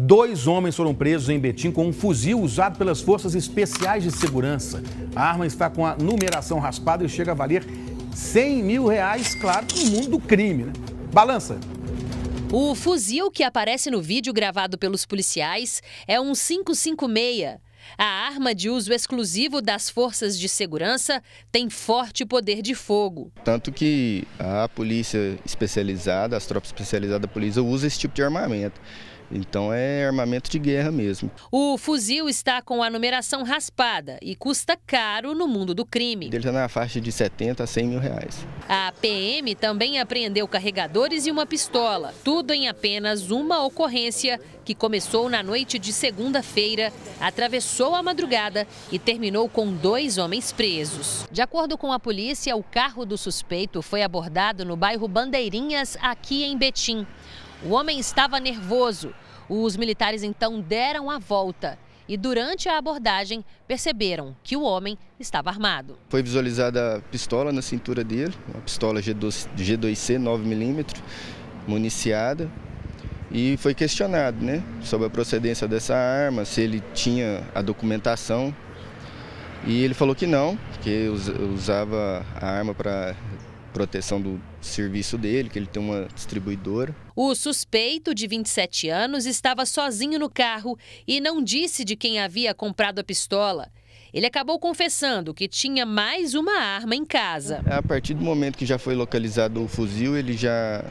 Dois homens foram presos em Betim com um fuzil usado pelas forças especiais de segurança. A arma está com a numeração raspada e chega a valer 100 mil reais, claro, no mundo do crime. Né? Balança. O fuzil que aparece no vídeo gravado pelos policiais é um 556. A arma de uso exclusivo das forças de segurança tem forte poder de fogo. Tanto que a polícia especializada, as tropas especializadas da polícia, usa esse tipo de armamento. Então é armamento de guerra mesmo. O fuzil está com a numeração raspada e custa caro no mundo do crime. Ele está na faixa de 70 a 100 mil reais. A PM também apreendeu carregadores e uma pistola, tudo em apenas uma ocorrência que começou na noite de segunda-feira, atravessou a madrugada e terminou com dois homens presos. De acordo com a polícia, o carro do suspeito foi abordado no bairro Bandeirinhas, aqui em Betim. O homem estava nervoso. Os militares então deram a volta e durante a abordagem perceberam que o homem estava armado. Foi visualizada a pistola na cintura dele, uma pistola G2C 9mm, municiada, e foi questionado né, sobre a procedência dessa arma, se ele tinha a documentação. E ele falou que não, que usava a arma para proteção do serviço dele, que ele tem uma distribuidora. O suspeito, de 27 anos, estava sozinho no carro e não disse de quem havia comprado a pistola. Ele acabou confessando que tinha mais uma arma em casa. É, a partir do momento que já foi localizado o fuzil, ele já,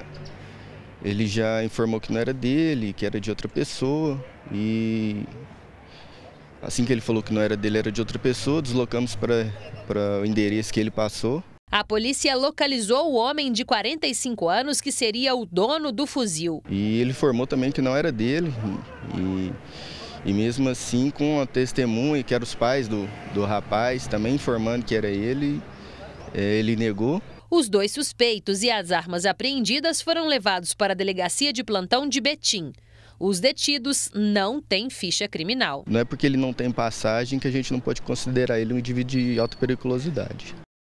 ele já informou que não era dele, que era de outra pessoa. E assim que ele falou que não era dele, era de outra pessoa, deslocamos para o endereço que ele passou. A polícia localizou o homem de 45 anos que seria o dono do fuzil. E ele informou também que não era dele. E, e mesmo assim, com a testemunha, que eram os pais do, do rapaz, também informando que era ele, é, ele negou. Os dois suspeitos e as armas apreendidas foram levados para a delegacia de plantão de Betim. Os detidos não têm ficha criminal. Não é porque ele não tem passagem que a gente não pode considerar ele um indivíduo de alta periculosidade.